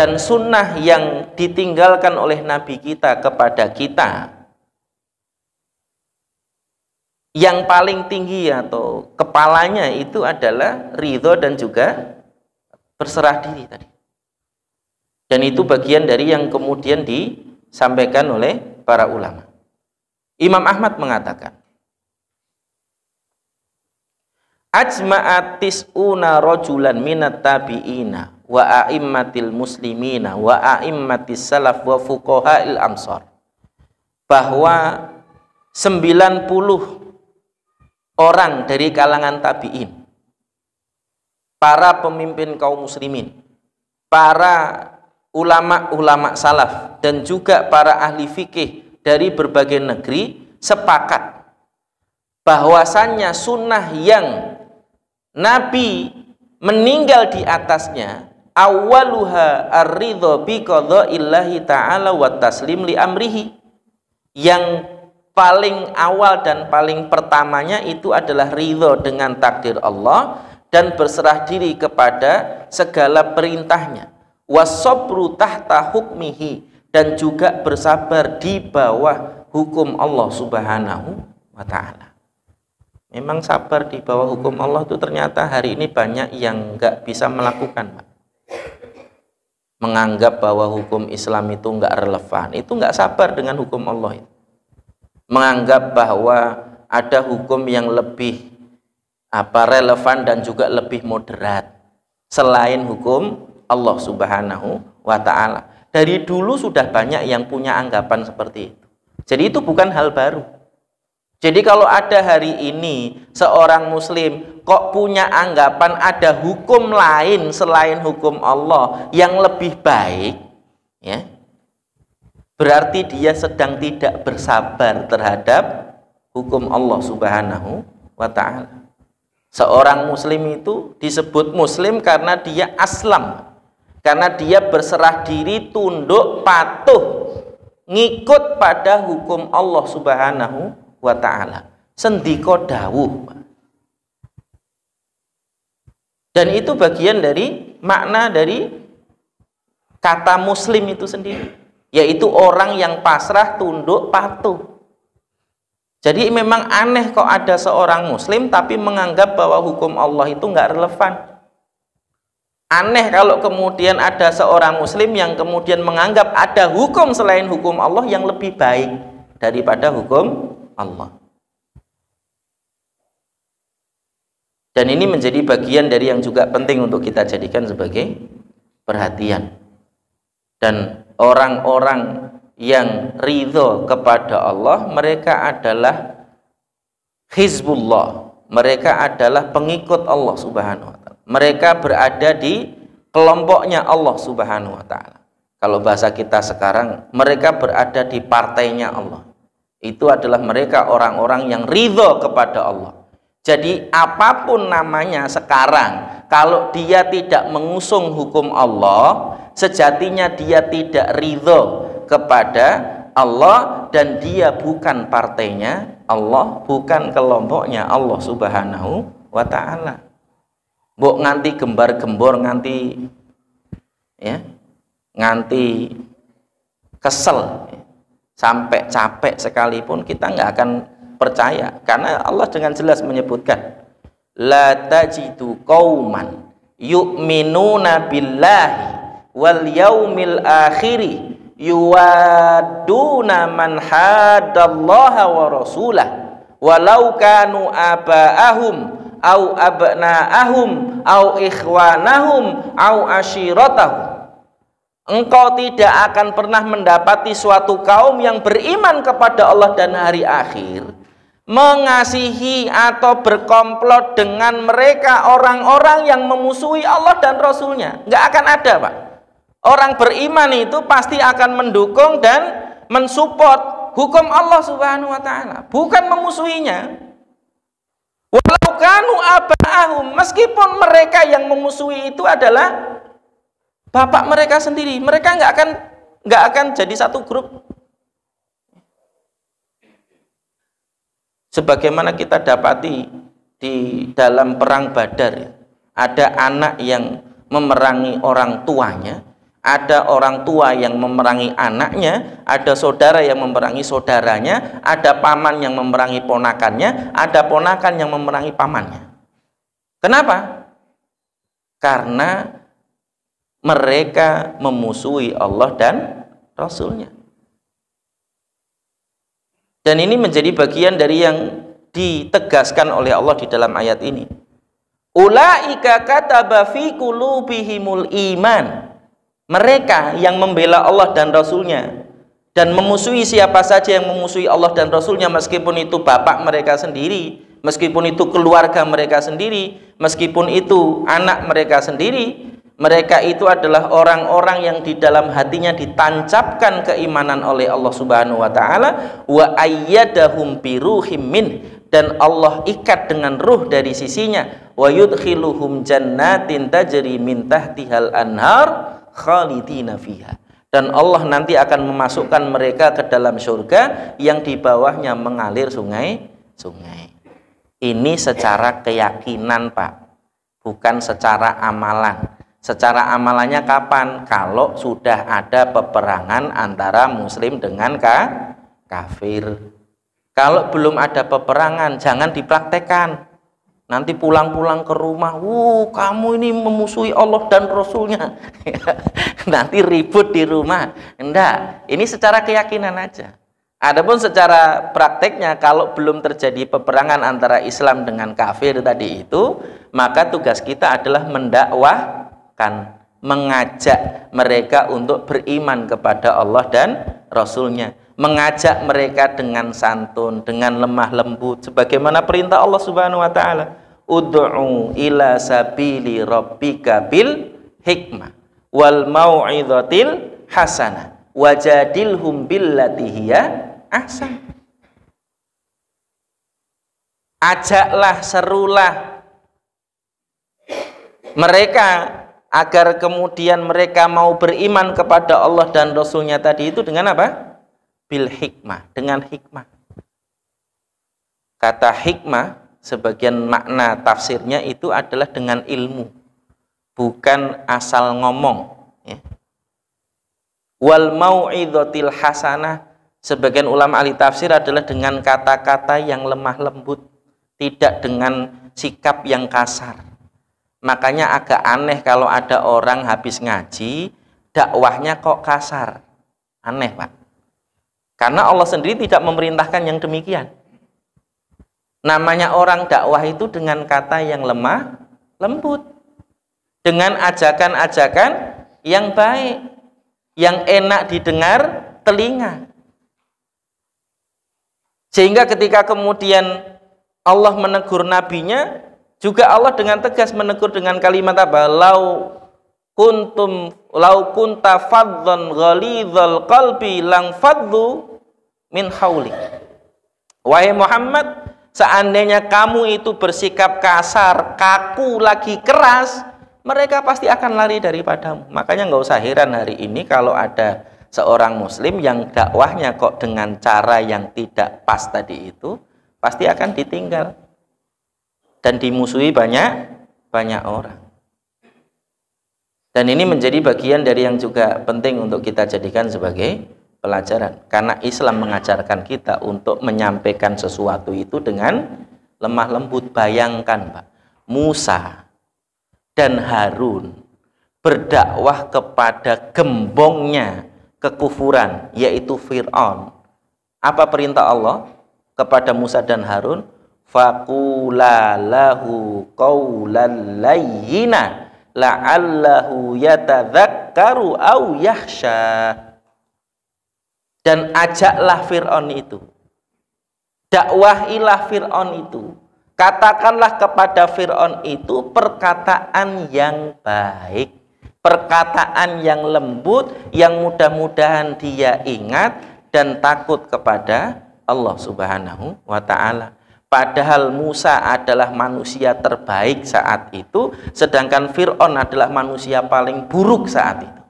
dan sunnah yang ditinggalkan oleh Nabi kita kepada kita yang paling tinggi atau kepalanya itu adalah ridho dan juga berserah diri tadi dan itu bagian dari yang kemudian disampaikan oleh para ulama Imam Ahmad mengatakan ajma'atis una rojulan minat tabi'ina wa a'immatil muslimina wa a'immatis salaf wa fuqaha'il amsar bahwa 90 orang dari kalangan tabi'in para pemimpin kaum muslimin para ulama-ulama salaf dan juga para ahli fikih dari berbagai negeri sepakat bahwasannya sunnah yang Nabi meninggal di atasnya awaluha ar-ridha bi illahi ta'ala wa taslim li amrihi yang paling awal dan paling pertamanya itu adalah ridho dengan takdir Allah dan berserah diri kepada segala perintahnya wasobru tahta hukmihi dan juga bersabar di bawah hukum Allah subhanahu wa ta'ala memang sabar di bawah hukum Allah itu ternyata hari ini banyak yang nggak bisa melakukan Pak menganggap bahwa hukum Islam itu nggak relevan, itu nggak sabar dengan hukum Allah. Itu. Menganggap bahwa ada hukum yang lebih apa relevan dan juga lebih moderat selain hukum Allah Subhanahu wa taala. Dari dulu sudah banyak yang punya anggapan seperti itu. Jadi itu bukan hal baru. Jadi kalau ada hari ini seorang muslim kok punya anggapan ada hukum lain selain hukum Allah yang lebih baik, ya. Berarti dia sedang tidak bersabar terhadap hukum Allah Subhanahu wa taala. Seorang muslim itu disebut muslim karena dia aslam. Karena dia berserah diri, tunduk, patuh, ngikut pada hukum Allah Subhanahu wa taala sendiko dawuh dan itu bagian dari makna dari kata muslim itu sendiri yaitu orang yang pasrah tunduk patuh jadi memang aneh kok ada seorang muslim tapi menganggap bahwa hukum Allah itu nggak relevan. Aneh kalau kemudian ada seorang muslim yang kemudian menganggap ada hukum selain hukum Allah yang lebih baik daripada hukum Allah. Dan ini menjadi bagian dari yang juga penting untuk kita jadikan sebagai perhatian. Dan orang-orang yang ridho kepada Allah, mereka adalah Hizbullah. Mereka adalah pengikut Allah Subhanahu wa taala. Mereka berada di kelompoknya Allah Subhanahu wa taala. Kalau bahasa kita sekarang, mereka berada di partainya Allah itu adalah mereka orang-orang yang ridho kepada Allah. Jadi apapun namanya sekarang, kalau dia tidak mengusung hukum Allah, sejatinya dia tidak ridho kepada Allah dan dia bukan partainya Allah, bukan kelompoknya Allah Subhanahu wa taala. Mbok nganti gembar-gembor nganti ya, nganti kesel, sampai capek sekalipun kita nggak akan percaya karena Allah dengan jelas menyebutkan la tajidu qauman yu'minuna billahi wal yaumil akhiri yuwaduna man hadallaha wa rasulah walau kanu aba'ahum au abna'ahum au ikhwanahum au ashiratahum engkau tidak akan pernah mendapati suatu kaum yang beriman kepada Allah dan hari akhir mengasihi atau berkomplot dengan mereka orang-orang yang memusuhi Allah dan Rasulnya nggak akan ada Pak orang beriman itu pasti akan mendukung dan mensupport hukum Allah subhanahu wa ta'ala bukan memusuhinya walau kanu meskipun mereka yang memusuhi itu adalah bapak mereka sendiri mereka nggak akan nggak akan jadi satu grup sebagaimana kita dapati di dalam perang badar ada anak yang memerangi orang tuanya ada orang tua yang memerangi anaknya, ada saudara yang memerangi saudaranya, ada paman yang memerangi ponakannya, ada ponakan yang memerangi pamannya. Kenapa? Karena mereka memusuhi Allah dan Rasulnya. Dan ini menjadi bagian dari yang ditegaskan oleh Allah di dalam ayat ini. Ulaika kataba fi qulubihimul iman. Mereka yang membela Allah dan Rasulnya dan memusuhi siapa saja yang memusuhi Allah dan Rasulnya meskipun itu bapak mereka sendiri, meskipun itu keluarga mereka sendiri, meskipun itu anak mereka sendiri, mereka itu adalah orang-orang yang di dalam hatinya ditancapkan keimanan oleh Allah Subhanahu wa taala wa ayyadahum bi dan Allah ikat dengan ruh dari sisinya wa yudkhiluhum jannatin tajri min tahtihal anhar khalidina fiha dan Allah nanti akan memasukkan mereka ke dalam surga yang di bawahnya mengalir sungai-sungai. Ini secara keyakinan, Pak. Bukan secara amalan secara amalannya kapan? Kalau sudah ada peperangan antara muslim dengan ka kafir. Kalau belum ada peperangan, jangan dipraktekkan. Nanti pulang-pulang ke rumah, wuh kamu ini memusuhi Allah dan Rasulnya. Nanti ribut di rumah. Enggak, ini secara keyakinan aja. Adapun secara prakteknya kalau belum terjadi peperangan antara Islam dengan kafir tadi itu, maka tugas kita adalah mendakwah mengingatkan, mengajak mereka untuk beriman kepada Allah dan Rasulnya mengajak mereka dengan santun, dengan lemah lembut sebagaimana perintah Allah Subhanahu wa taala. Udu'u ila sabili rabbika bil hikmah wal mau'izatil hasanah wajadilhum billati hiya ahsan. Ajaklah, serulah mereka agar kemudian mereka mau beriman kepada Allah dan Rasulnya tadi itu dengan apa? Bil hikmah, dengan hikmah. Kata hikmah, sebagian makna tafsirnya itu adalah dengan ilmu, bukan asal ngomong. Ya. Wal mau'idotil hasanah, sebagian ulama ahli tafsir adalah dengan kata-kata yang lemah lembut, tidak dengan sikap yang kasar Makanya agak aneh kalau ada orang habis ngaji, dakwahnya kok kasar. Aneh, Pak. Karena Allah sendiri tidak memerintahkan yang demikian. Namanya orang dakwah itu dengan kata yang lemah, lembut. Dengan ajakan-ajakan yang baik, yang enak didengar telinga. Sehingga ketika kemudian Allah menegur nabinya, juga Allah dengan tegas menegur dengan kalimat apa? Lau kuntum lau kunta fadzan ghalidhal qalbi lang fadzu min hauli. Wahai Muhammad, seandainya kamu itu bersikap kasar, kaku lagi keras, mereka pasti akan lari daripadamu. Makanya nggak usah heran hari ini kalau ada seorang muslim yang dakwahnya kok dengan cara yang tidak pas tadi itu, pasti akan ditinggal dan dimusuhi banyak banyak orang. Dan ini menjadi bagian dari yang juga penting untuk kita jadikan sebagai pelajaran. Karena Islam mengajarkan kita untuk menyampaikan sesuatu itu dengan lemah lembut. Bayangkan Pak, Musa dan Harun berdakwah kepada gembongnya kekufuran, yaitu Fir'aun. Apa perintah Allah kepada Musa dan Harun? faqula qawlan layyina la'allahu yatadhakkaru au yahsha dan ajaklah Fir'aun itu dakwahilah Fir'aun itu katakanlah kepada Fir'aun itu perkataan yang baik perkataan yang lembut yang mudah-mudahan dia ingat dan takut kepada Allah Subhanahu wa taala Padahal Musa adalah manusia terbaik saat itu, sedangkan Fir'aun adalah manusia paling buruk saat itu.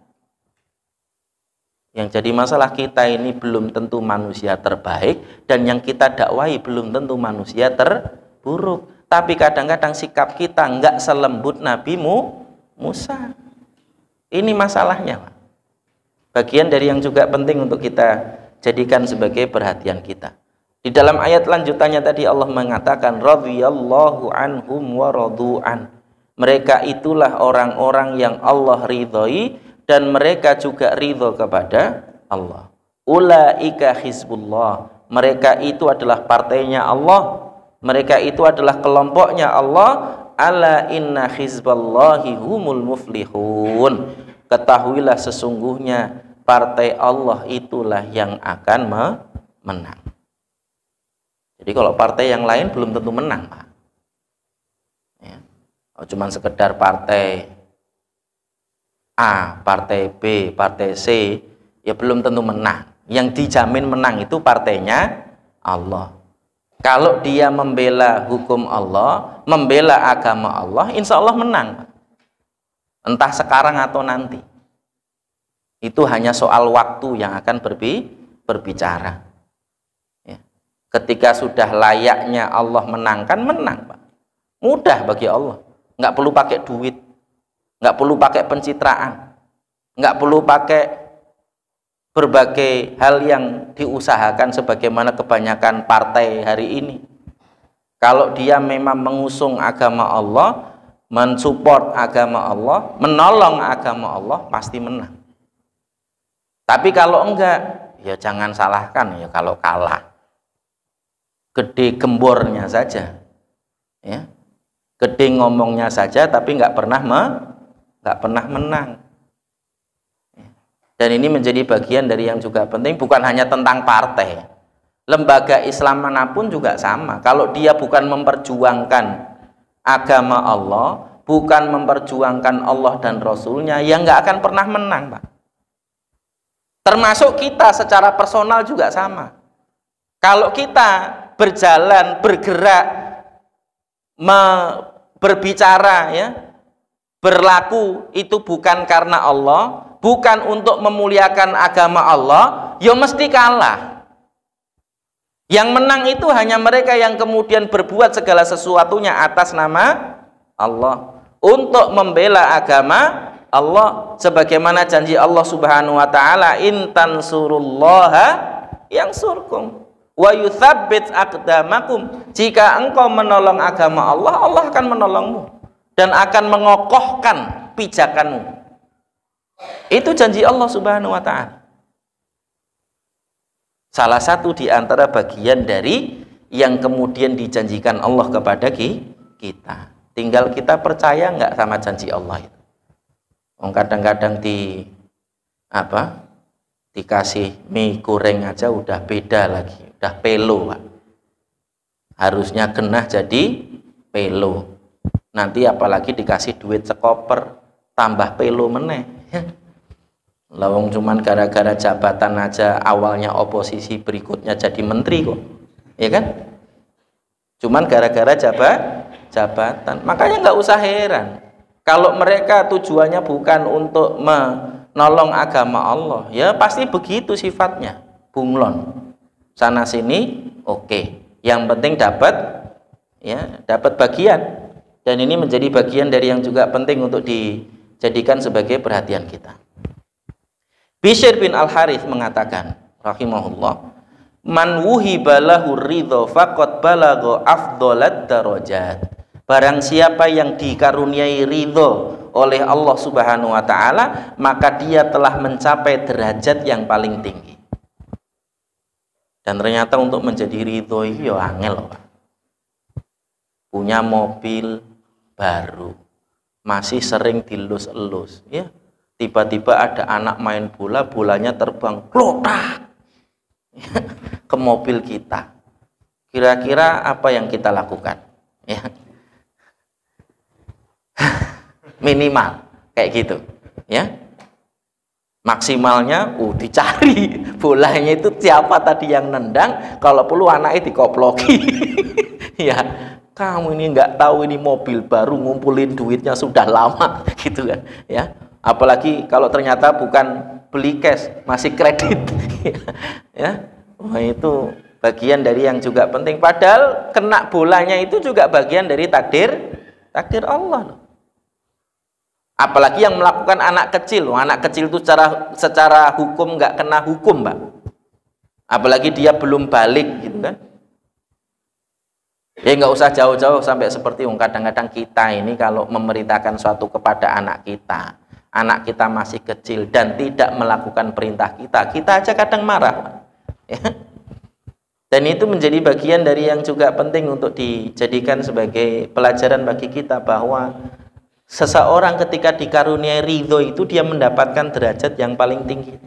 Yang jadi masalah kita ini belum tentu manusia terbaik, dan yang kita dakwahi belum tentu manusia terburuk. Tapi kadang-kadang sikap kita nggak selembut Nabi Musa. Ini masalahnya. Bagian dari yang juga penting untuk kita jadikan sebagai perhatian kita. Di dalam ayat lanjutannya tadi Allah mengatakan radhiyallahu anhum wa radu'an. Mereka itulah orang-orang yang Allah ridhoi dan mereka juga ridho kepada Allah. Ulaika hizbullah. Mereka itu adalah partainya Allah. Mereka itu adalah kelompoknya Allah. Ala inna hizballahi humul muflihun. Ketahuilah sesungguhnya partai Allah itulah yang akan menang. Jadi kalau partai yang lain belum tentu menang, Pak. Ya. Kalau cuma sekedar partai A, partai B, partai C, ya belum tentu menang. Yang dijamin menang itu partainya Allah. Kalau dia membela hukum Allah, membela agama Allah, insya Allah menang. Pak. Entah sekarang atau nanti. Itu hanya soal waktu yang akan berbicara. Ketika sudah layaknya Allah menangkan, menang Pak. Mudah bagi Allah. Nggak perlu pakai duit. Nggak perlu pakai pencitraan. Nggak perlu pakai berbagai hal yang diusahakan sebagaimana kebanyakan partai hari ini. Kalau dia memang mengusung agama Allah, mensupport agama Allah, menolong agama Allah, pasti menang. Tapi kalau enggak, ya jangan salahkan ya kalau kalah gede gembornya saja ya gede ngomongnya saja tapi nggak pernah me, nggak pernah menang ya. dan ini menjadi bagian dari yang juga penting bukan hanya tentang partai lembaga Islam manapun juga sama kalau dia bukan memperjuangkan agama Allah bukan memperjuangkan Allah dan Rasulnya ya nggak akan pernah menang Pak termasuk kita secara personal juga sama kalau kita berjalan, bergerak, berbicara ya, berlaku itu bukan karena Allah, bukan untuk memuliakan agama Allah, ya mesti kalah. Yang menang itu hanya mereka yang kemudian berbuat segala sesuatunya atas nama Allah untuk membela agama Allah sebagaimana janji Allah Subhanahu wa taala intan surullaha yang surkum wa yuthabbit aqdamakum jika engkau menolong agama Allah Allah akan menolongmu dan akan mengokohkan pijakanmu itu janji Allah subhanahu wa ta'ala salah satu di antara bagian dari yang kemudian dijanjikan Allah kepada kita tinggal kita percaya nggak sama janji Allah itu kadang-kadang di apa dikasih mie goreng aja udah beda lagi udah pelo pak harusnya genah jadi pelo nanti apalagi dikasih duit sekoper tambah pelo meneh lawang cuman gara-gara jabatan aja awalnya oposisi berikutnya jadi menteri kok ya kan cuman gara-gara jabat jabatan makanya nggak usah heran kalau mereka tujuannya bukan untuk me nolong agama Allah ya pasti begitu sifatnya bunglon sana sini oke okay. yang penting dapat ya dapat bagian dan ini menjadi bagian dari yang juga penting untuk dijadikan sebagai perhatian kita Bishr bin Al-Harith mengatakan rahimahullah man wuhibalahu ridho faqad balagha afdalat darajat Barang siapa yang dikaruniai ridho oleh Allah Subhanahu wa taala, maka dia telah mencapai derajat yang paling tinggi. Dan ternyata untuk menjadi ridho itu ya angel, Punya mobil baru, masih sering dilus-elus, ya. Tiba-tiba ada anak main bola, bolanya terbang klotak ya, ke mobil kita. Kira-kira apa yang kita lakukan? Ya. minimal kayak gitu ya maksimalnya uh dicari bolanya itu siapa tadi yang nendang kalau perlu anak itu dikoploki ya kamu ini nggak tahu ini mobil baru ngumpulin duitnya sudah lama gitu kan ya apalagi kalau ternyata bukan beli cash masih kredit ya. ya wah itu bagian dari yang juga penting padahal kena bolanya itu juga bagian dari takdir takdir Allah loh Apalagi yang melakukan anak kecil. Anak kecil itu secara, secara hukum nggak kena hukum, mbak. Apalagi dia belum balik, gitu kan. Ya nggak usah jauh-jauh sampai seperti um, kadang-kadang kita ini kalau memerintahkan suatu kepada anak kita, anak kita masih kecil dan tidak melakukan perintah kita, kita aja kadang marah. Ya. Dan itu menjadi bagian dari yang juga penting untuk dijadikan sebagai pelajaran bagi kita bahwa Seseorang ketika dikaruniai ridho itu dia mendapatkan derajat yang paling tinggi.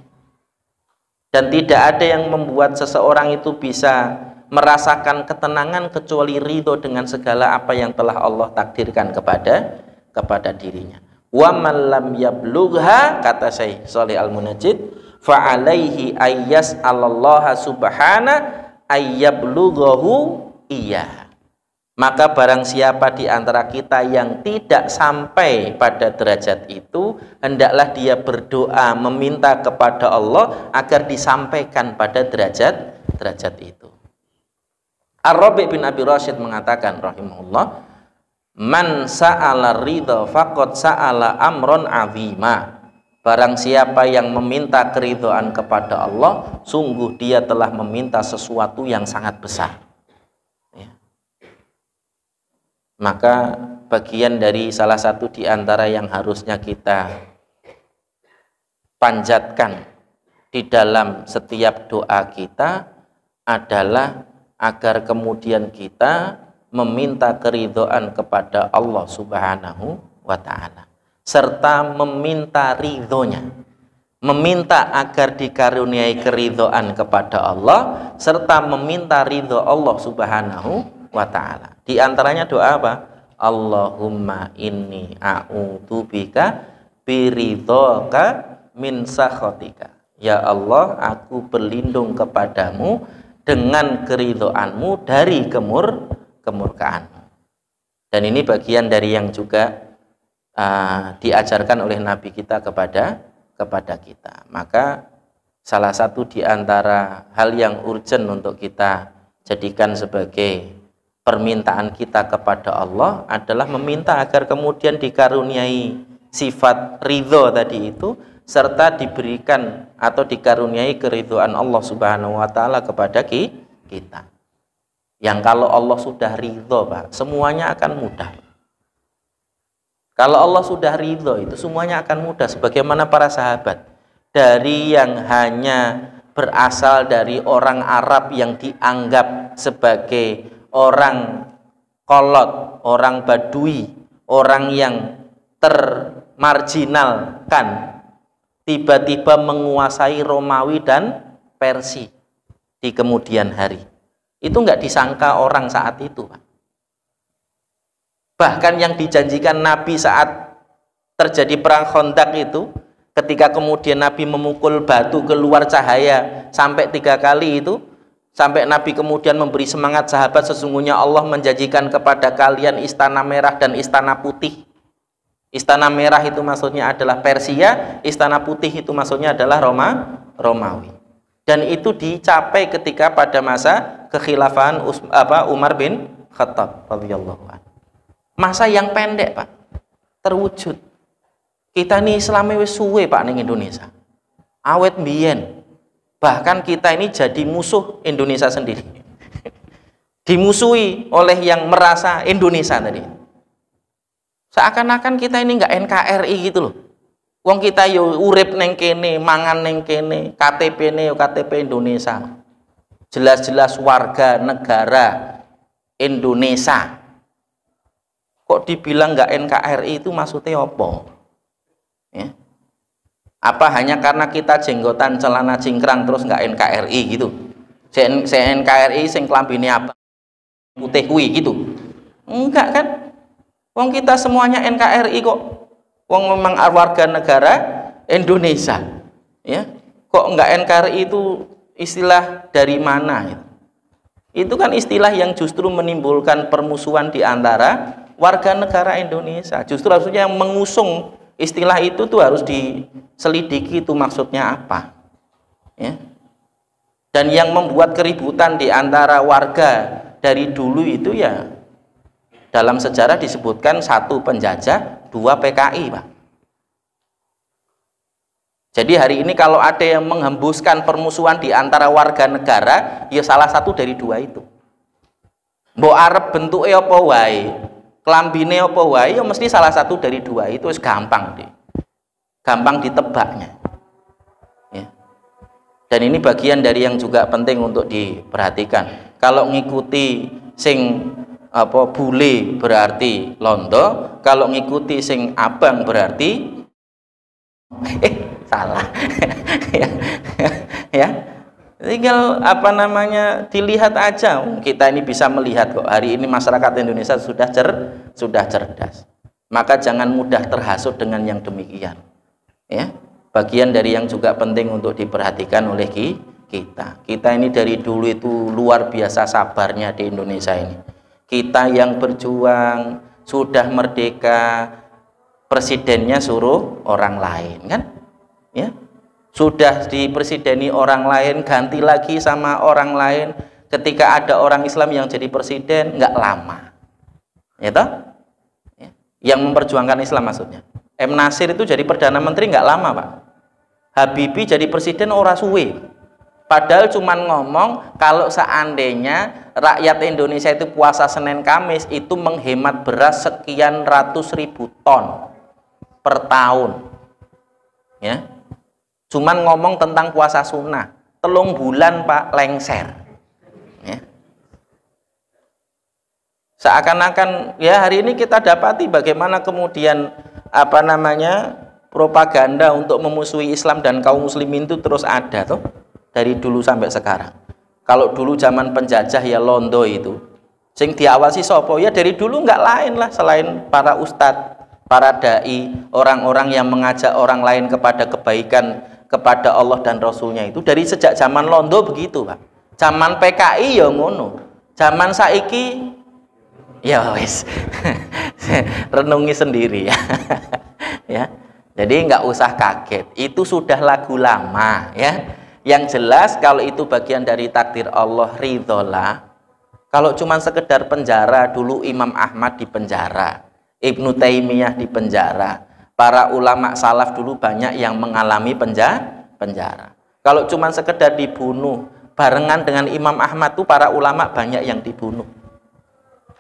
Dan tidak ada yang membuat seseorang itu bisa merasakan ketenangan kecuali ridho dengan segala apa yang telah Allah takdirkan kepada kepada dirinya. Wa man lam yablugha kata Syekh Saleh Al-Munajjid fa alaihi ayyas Allah subhana ayyablughahu iya. Maka barang siapa di antara kita yang tidak sampai pada derajat itu, hendaklah dia berdoa meminta kepada Allah agar disampaikan pada derajat derajat itu. Ar-Rabi bin Abi Rashid mengatakan rahimahullah, "Man sa'ala ridha faqad sa'ala amron azima." Barang siapa yang meminta keridhaan kepada Allah, sungguh dia telah meminta sesuatu yang sangat besar. maka bagian dari salah satu di antara yang harusnya kita panjatkan di dalam setiap doa kita adalah agar kemudian kita meminta keridhaan kepada Allah Subhanahu wa taala serta meminta ridhonya meminta agar dikaruniai keridhaan kepada Allah serta meminta ridho Allah Subhanahu wa taala. Di antaranya doa apa? Allahumma inni a'udzubika biridhaka min sakhatika. Ya Allah, aku berlindung kepadamu dengan keridoanmu dari kemur kemurkaanmu. Dan ini bagian dari yang juga uh, diajarkan oleh Nabi kita kepada kepada kita. Maka salah satu di antara hal yang urgent untuk kita jadikan sebagai permintaan kita kepada Allah adalah meminta agar kemudian dikaruniai sifat ridho tadi itu serta diberikan atau dikaruniai keriduan Allah Subhanahu wa taala kepada kita. Yang kalau Allah sudah ridho, Pak, semuanya akan mudah. Kalau Allah sudah ridho itu semuanya akan mudah sebagaimana para sahabat dari yang hanya berasal dari orang Arab yang dianggap sebagai orang kolot, orang badui, orang yang termarginalkan tiba-tiba menguasai Romawi dan Persia di kemudian hari. Itu nggak disangka orang saat itu, Pak. Bahkan yang dijanjikan Nabi saat terjadi perang kontak itu, ketika kemudian Nabi memukul batu keluar cahaya sampai tiga kali itu, Sampai Nabi kemudian memberi semangat sahabat sesungguhnya Allah menjanjikan kepada kalian istana merah dan istana putih. Istana merah itu maksudnya adalah Persia, istana putih itu maksudnya adalah Roma, Romawi. Dan itu dicapai ketika pada masa kekhilafan apa, Umar bin Khattab radhiyallahu Masa yang pendek, Pak. Terwujud. Kita nih selama wis suwe, Pak, ning Indonesia. Awet mbiyen, Bahkan kita ini jadi musuh Indonesia sendiri. Dimusuhi oleh yang merasa Indonesia tadi. Seakan-akan kita ini nggak NKRI gitu loh. Wong kita yo urip neng kene, mangan neng kene, KTP ne yo KTP Indonesia. Jelas-jelas warga negara Indonesia. Kok dibilang nggak NKRI itu maksudnya apa? Ya apa hanya karena kita jenggotan celana cingkrang terus nggak NKRI gitu saya NKRI sing kelambini apa putih kui gitu enggak kan wong kita semuanya NKRI kok wong memang warga negara Indonesia ya kok nggak NKRI itu istilah dari mana gitu? itu kan istilah yang justru menimbulkan permusuhan di antara warga negara Indonesia justru harusnya yang mengusung istilah itu tuh harus diselidiki itu maksudnya apa ya dan yang membuat keributan di antara warga dari dulu itu ya dalam sejarah disebutkan satu penjajah dua PKI Pak jadi hari ini kalau ada yang menghembuskan permusuhan di antara warga negara ya salah satu dari dua itu mbok arep bentuk apa wae Kelambine apa wae ya mesti salah satu dari dua itu wis gampang deh. Gampang ditebaknya. Ya. Dan ini bagian dari yang juga penting untuk diperhatikan. Kalau ngikuti sing apa bule berarti londo, kalau ngikuti sing abang berarti eh salah. ya. ya tinggal apa namanya dilihat aja kita ini bisa melihat kok hari ini masyarakat Indonesia sudah cer sudah cerdas maka jangan mudah terhasut dengan yang demikian ya bagian dari yang juga penting untuk diperhatikan oleh kita kita ini dari dulu itu luar biasa sabarnya di Indonesia ini kita yang berjuang sudah merdeka presidennya suruh orang lain kan ya sudah dipresideni orang lain ganti lagi sama orang lain ketika ada orang Islam yang jadi presiden nggak lama ya toh ya. yang memperjuangkan Islam maksudnya M Nasir itu jadi perdana menteri nggak lama pak Habibie jadi presiden ora suwe padahal cuman ngomong kalau seandainya rakyat Indonesia itu puasa Senin Kamis itu menghemat beras sekian ratus ribu ton per tahun ya Cuman ngomong tentang puasa sunnah. Telung bulan Pak lengser. Ya. Seakan-akan ya hari ini kita dapati bagaimana kemudian apa namanya propaganda untuk memusuhi Islam dan kaum muslimin itu terus ada tuh dari dulu sampai sekarang. Kalau dulu zaman penjajah ya londo itu. Sing diawasi sopo ya dari dulu nggak lain lah selain para ustadz para dai, orang-orang yang mengajak orang lain kepada kebaikan kepada Allah dan Rasulnya itu dari sejak zaman Londo begitu Pak zaman PKI ya ngono zaman saiki ya wis renungi sendiri ya ya jadi nggak usah kaget itu sudah lagu lama ya yang jelas kalau itu bagian dari takdir Allah ridhola kalau cuma sekedar penjara dulu Imam Ahmad di penjara Ibnu Taimiyah di penjara Para ulama salaf dulu banyak yang mengalami penjara. penjara. Kalau cuma sekedar dibunuh, barengan dengan Imam Ahmad tuh para ulama banyak yang dibunuh.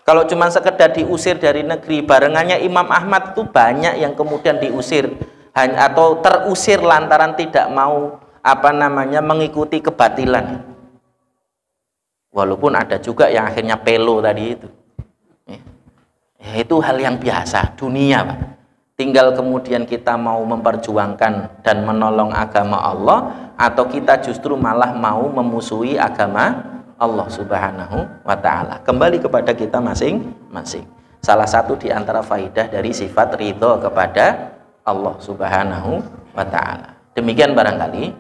Kalau cuma sekedar diusir dari negeri, barengannya Imam Ahmad tuh banyak yang kemudian diusir hanya atau terusir lantaran tidak mau apa namanya mengikuti kebatilan. Walaupun ada juga yang akhirnya pelo tadi itu. Ya, itu hal yang biasa dunia, Pak tinggal kemudian kita mau memperjuangkan dan menolong agama Allah atau kita justru malah mau memusuhi agama Allah Subhanahu wa taala. Kembali kepada kita masing-masing. Salah satu di antara faidah dari sifat ridho kepada Allah Subhanahu wa taala. Demikian barangkali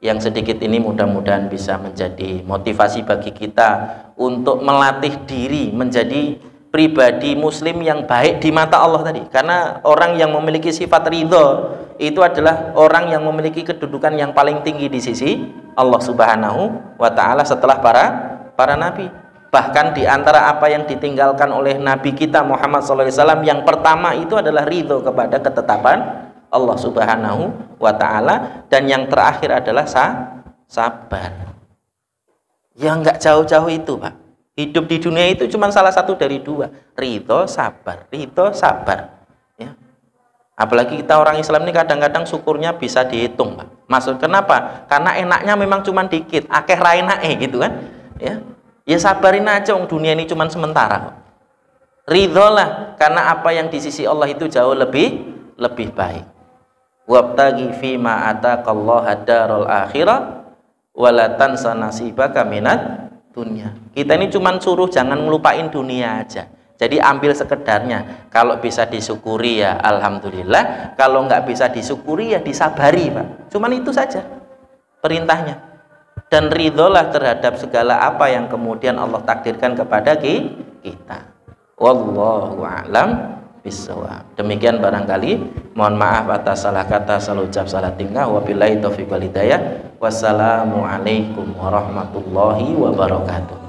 yang sedikit ini mudah-mudahan bisa menjadi motivasi bagi kita untuk melatih diri menjadi pribadi muslim yang baik di mata Allah tadi karena orang yang memiliki sifat ridho itu adalah orang yang memiliki kedudukan yang paling tinggi di sisi Allah subhanahu wa ta'ala setelah para para nabi bahkan di antara apa yang ditinggalkan oleh nabi kita Muhammad SAW yang pertama itu adalah ridho kepada ketetapan Allah subhanahu wa ta'ala dan yang terakhir adalah sabar ya nggak jauh-jauh itu pak Hidup di dunia itu cuma salah satu dari dua, ridho sabar, ridho sabar. Ya. Apalagi kita orang Islam ini kadang-kadang syukurnya bisa dihitung, Pak. Maksud kenapa? Karena enaknya memang cuma dikit, akeh raina eh gitu kan. Ya. Ya sabarin aja om dunia ini cuma sementara. Ridho lah karena apa yang di sisi Allah itu jauh lebih lebih baik. Wabtagi fi ma darul akhirah walatan tansa minat dunia. Kita ini cuma suruh jangan ngelupain dunia aja. Jadi ambil sekedarnya. Kalau bisa disyukuri ya alhamdulillah, kalau nggak bisa disyukuri ya disabari, Pak. Cuman itu saja perintahnya. Dan ridholah terhadap segala apa yang kemudian Allah takdirkan kepada kita. Wallahu a'lam bisawab. Demikian barangkali mohon maaf atas salah kata, salah ucap, salah tingkah. Wabillahi taufiq wal hidayah. Wassalamualaikum warahmatullahi wabarakatuh.